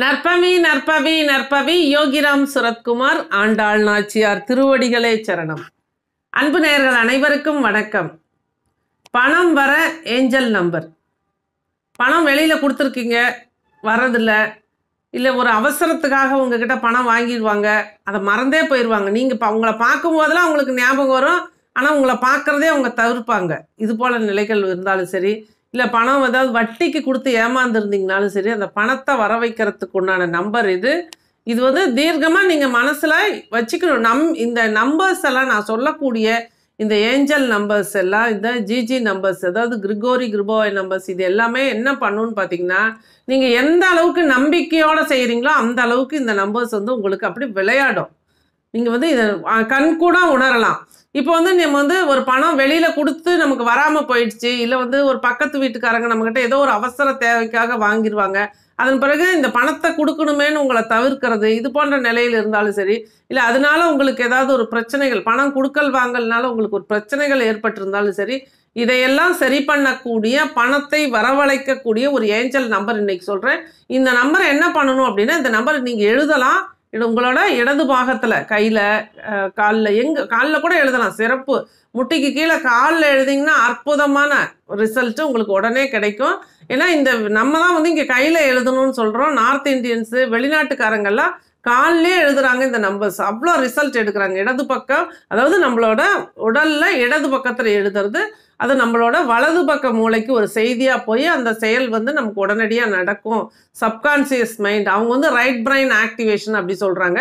நற்பவி நற்பவி நற்பவி யோகிராம் சுரத்குமார் ஆண்டாள் நாச்சியார் திருவடிகளே சரணம் அன்பு நேர்கள் அனைவருக்கும் வணக்கம் பணம் வர ஏஞ்சல் நம்பர் பணம் வெளியில் கொடுத்துருக்கீங்க வர்றதில்ல இல்லை ஒரு அவசரத்துக்காக உங்ககிட்ட பணம் வாங்கிடுவாங்க அதை மறந்தே போயிடுவாங்க நீங்கள் இப்போ உங்களை பார்க்கும்போதெல்லாம் அவங்களுக்கு ஞாபகம் வரும் ஆனால் உங்களை பார்க்குறதே அவங்க தவிர்ப்பாங்க இது போல் நிலைகள் இருந்தாலும் சரி இல்லை பணம் ஏதாவது வட்டிக்கு கொடுத்து ஏமாந்துருந்தீங்கனாலும் சரி அந்த பணத்தை வர வைக்கிறதுக்கு உண்டான நம்பர் இது இது வந்து தீர்க்கமாக நீங்கள் மனசில் வச்சுக்கணும் நம் இந்த நம்பர்ஸ் எல்லாம் நான் சொல்லக்கூடிய இந்த ஏஞ்சல் நம்பர்ஸ் எல்லாம் இந்த ஜிஜி நம்பர்ஸ் அதாவது கிரிகோரி கிரிபோய் நம்பர்ஸ் இது எல்லாமே என்ன பண்ணுன்னு பார்த்தீங்கன்னா நீங்கள் எந்த அளவுக்கு நம்பிக்கையோடு செய்கிறீங்களோ அந்த அளவுக்கு இந்த நம்பர்ஸ் வந்து உங்களுக்கு அப்படி விளையாடும் நீங்கள் வந்து இதை கண் கூட உணரலாம் இப்போ வந்து நம்ம வந்து ஒரு பணம் வெளியில் கொடுத்து நமக்கு வராமல் போயிடுச்சு இல்லை வந்து ஒரு பக்கத்து வீட்டுக்காரங்க நம்மக்கிட்ட ஏதோ ஒரு அவசர தேவைக்காக வாங்கிடுவாங்க அதன் பிறகு இந்த பணத்தை கொடுக்கணுமேனு உங்களை தவிர்க்கிறது இது போன்ற நிலையில் இருந்தாலும் சரி இல்லை அதனால உங்களுக்கு ஏதாவது ஒரு பிரச்சனைகள் பணம் கொடுக்கல் வாங்கல்னால உங்களுக்கு ஒரு பிரச்சனைகள் ஏற்பட்டிருந்தாலும் சரி இதையெல்லாம் சரி பண்ணக்கூடிய பணத்தை வரவழைக்கக்கூடிய ஒரு ஏஞ்சல் நம்பர் இன்னைக்கு சொல்கிறேன் இந்த நம்பர் என்ன பண்ணணும் அப்படின்னா இந்த நம்பர் நீங்கள் எழுதலாம் உங்களோட இடது பாகத்தில் கையில் காலில் எங்கே காலில் கூட எழுதலாம் சிறப்பு முட்டிக்கு கீழே காலில் எழுதிங்கன்னா அற்புதமான ரிசல்ட்டு உங்களுக்கு உடனே கிடைக்கும் ஏன்னா இந்த நம்ம தான் வந்து இங்கே கையில் எழுதணும்னு சொல்கிறோம் நார்த் இந்தியன்ஸு வெளிநாட்டுக்காரங்கள்லாம் காலிலே எழுதுறாங்க இந்த நம்பர்ஸ் அவ்வளோ ரிசல்ட் எடுக்கிறாங்க இடது பக்கம் அதாவது நம்மளோட உடலில் இடது பக்கத்தில் எழுதுறது அது நம்மளோட வலது பக்க மூளைக்கு ஒரு செய்தியாக போய் அந்த செயல் வந்து நமக்கு உடனடியாக நடக்கும் சப்கான்சியஸ் மைண்ட் அவங்க வந்து ரைட் பிரைன் ஆக்டிவேஷன் அப்படி சொல்கிறாங்க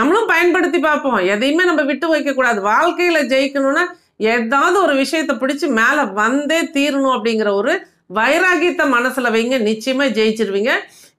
நம்மளும் பயன்படுத்தி பார்ப்போம் எதையுமே நம்ம விட்டு வைக்கக்கூடாது வாழ்க்கையில் ஜெயிக்கணும்னா ஏதாவது ஒரு விஷயத்தை பிடிச்சி மேலே வந்தே தீரணும் அப்படிங்கிற ஒரு வைராகியத்தை மனசில் வைங்க நிச்சயமா ஜெயிச்சிருவீங்க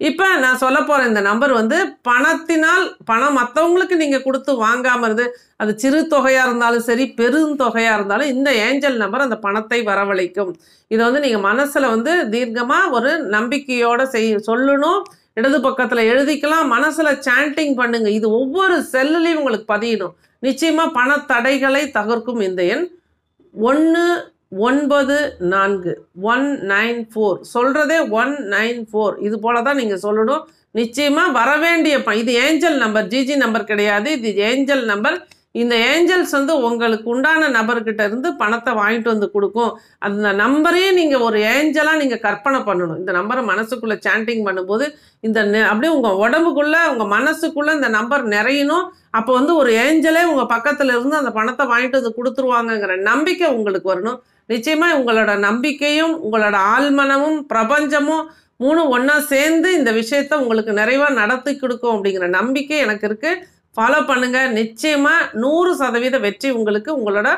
இப்போ நான் சொல்ல போற இந்த நம்பர் வந்து பணத்தினால் பணம் மற்றவங்களுக்கு நீங்கள் கொடுத்து வாங்காமல் இருந்து அது சிறு தொகையாக இருந்தாலும் சரி பெரும் தொகையா இருந்தாலும் இந்த ஏஞ்சல் நம்பர் அந்த பணத்தை வரவழைக்கும் இதை வந்து நீங்கள் மனசில் வந்து தீர்க்கமாக ஒரு நம்பிக்கையோடு செய் சொல்லணும் இடது பக்கத்தில் எழுதிக்கலாம் மனசில் சாண்டிங் பண்ணுங்கள் இது ஒவ்வொரு செல்லுலேயும் உங்களுக்கு பதியணும் நிச்சயமாக பணத்தடைகளை தகர்க்கும் இந்த எண் ஒன்று ஒன்பது நான்கு ஒன் நைன் ஃபோர் சொல்கிறதே ஒன் நைன் ஃபோர் இது போல தான் நீங்கள் சொல்லணும் நிச்சயமாக வரவேண்டிய ப இது ஏஞ்சல் நம்பர் ஜிஜி நம்பர் கிடையாது இது ஏஞ்சல் நம்பர் இந்த ஏஞ்சல்ஸ் வந்து உங்களுக்கு உண்டான நபர்கிட்ட இருந்து பணத்தை வாங்கிட்டு வந்து கொடுக்கும் அந்த நம்பரையே நீங்கள் ஒரு ஏஞ்சலாக நீங்கள் கற்பனை பண்ணணும் இந்த நம்பரை மனசுக்குள்ளே சாண்டிங் பண்ணும்போது இந்த அப்படியே உங்கள் உடம்புக்குள்ளே உங்கள் மனசுக்குள்ளே இந்த நம்பர் நிறையணும் அப்போ வந்து ஒரு ஏஞ்சலே உங்கள் பக்கத்தில் இருந்து அந்த பணத்தை வாங்கிட்டு வந்து கொடுத்துருவாங்கங்கிற நம்பிக்கை உங்களுக்கு வரணும் நிச்சயமாக உங்களோட நம்பிக்கையும் உங்களோட ஆழ்மனமும் பிரபஞ்சமும் மூணு ஒன்றா சேர்ந்து இந்த விஷயத்த உங்களுக்கு நிறைவாக நடத்தி கொடுக்கும் அப்படிங்கிற நம்பிக்கை எனக்கு இருக்குது ஃபாலோ பண்ணுங்கள் நிச்சயமாக நூறு சதவீத வெற்றி உங்களுக்கு உங்களோட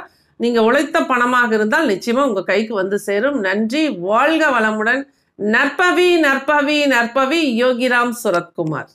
நீங்கள் உழைத்த பணமாக இருந்தால் நிச்சயமாக உங்கள் கைக்கு வந்து சேரும் நன்றி வாழ்க வளமுடன் நற்பவி நற்பவி நற்பவி யோகிராம் சுரத்குமார்